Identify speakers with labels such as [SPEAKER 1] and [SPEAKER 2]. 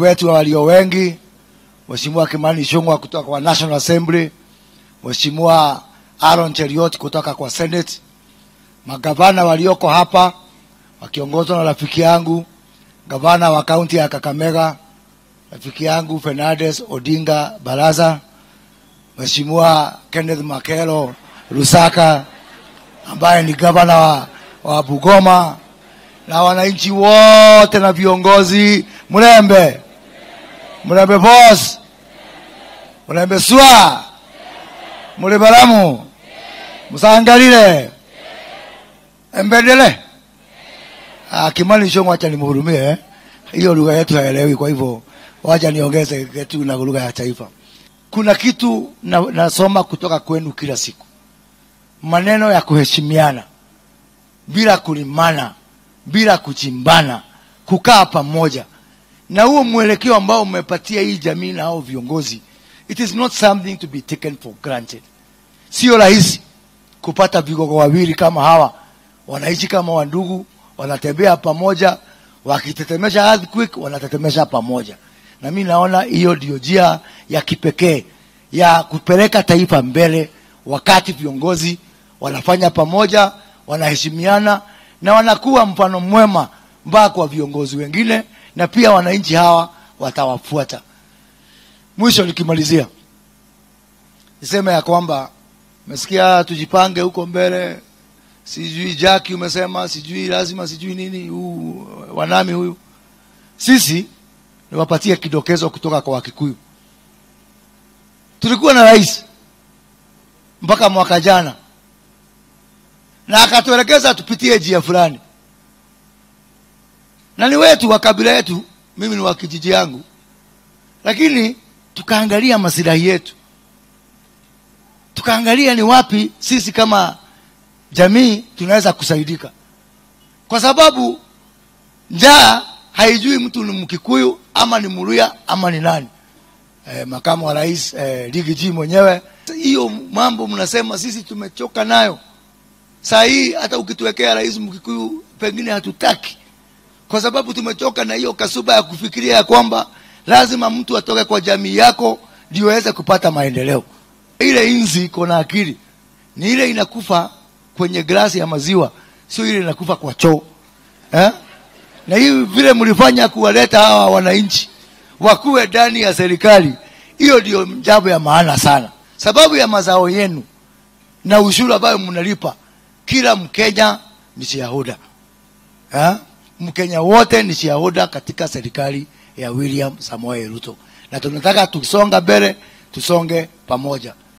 [SPEAKER 1] wetu walio wengi, Mheshimiwa Kimani Ichung'wah kutoka kwa National Assembly, Mheshimiwa Aaron Cheriot kutoka kwa Senate, magavana walioko hapa wakiongozwa na rafiki yangu gavana wa kaunti ya Kakamega, rafiki yangu Fernandes Odinga Baraza, Mheshimiwa Kenneth Makelo Lusaka ambaye ni gavana wa, wa Bugoma na wananchi wote na viongozi mrembe mulembe posi mulembe suwa muli balamu musangalile embedele ah, kimali chongo acha nimhurumie eh? hiyo lugha yetu haelewi kwa hivyo wacha niongeze kitu na lugha ya taifa kuna kitu na, nasoma kutoka kwenu kila siku maneno ya kuheshimiana bila kulimana bila kuchimbana kukaa pamoja na huo mwelekeo ambao umepatia hii jamii na hao viongozi, it is not something to be taken for granted. Sio rahisi kupata vigogo wawili kama hawa, wanaishi kama wandugu, wanatembea pamoja, wakitetemesha earthquake wanatetemesha pamoja, na mi naona hiyo ndio njia ya kipekee ya kupeleka taifa mbele, wakati viongozi wanafanya pamoja, wanaheshimiana na wanakuwa mfano mwema mpaka kwa viongozi wengine na pia wananchi hawa watawafuata. Mwisho nikimalizia niseme ya kwamba mesikia tujipange huko mbele, sijui Jaki umesema sijui lazima sijui nini huu wanami huyu. Sisi niwapatie kidokezo kutoka kwa Wakikuyu. Tulikuwa na rais mpaka mwaka jana, na akatuelekeza tupitie njia fulani na ni wetu wa kabila yetu mimi ni wa kijiji yangu lakini tukaangalia masilahi yetu tukaangalia ni wapi sisi kama jamii tunaweza kusaidika kwa sababu njaa haijui mtu ni mkikuyu ama ni mruya ama ni nani e, makamu wa rais e, ligi mwenyewe hiyo mambo mnasema sisi tumechoka nayo saa hii hata ukituwekea rais mkikuyu pengine hatutaki kwa sababu tumechoka na hiyo kasuba ya kufikiria ya kwamba lazima mtu atoke kwa jamii yako ndio aweze kupata maendeleo. Ile inzi iko na akili, ni ile inakufa kwenye glasi ya maziwa, sio ile inakufa kwa choo eh? Na hii vile mlifanya kuwaleta hawa wananchi wakuwe ndani ya serikali, hiyo ndio jambo ya maana sana, sababu ya mazao yenu na ushuru ambayo mnalipa kila Mkenya ni shahuda eh? Mkenya wote ni shareholder katika serikali ya William Samoei Ruto, na tunataka tusonga mbele, tusonge pamoja.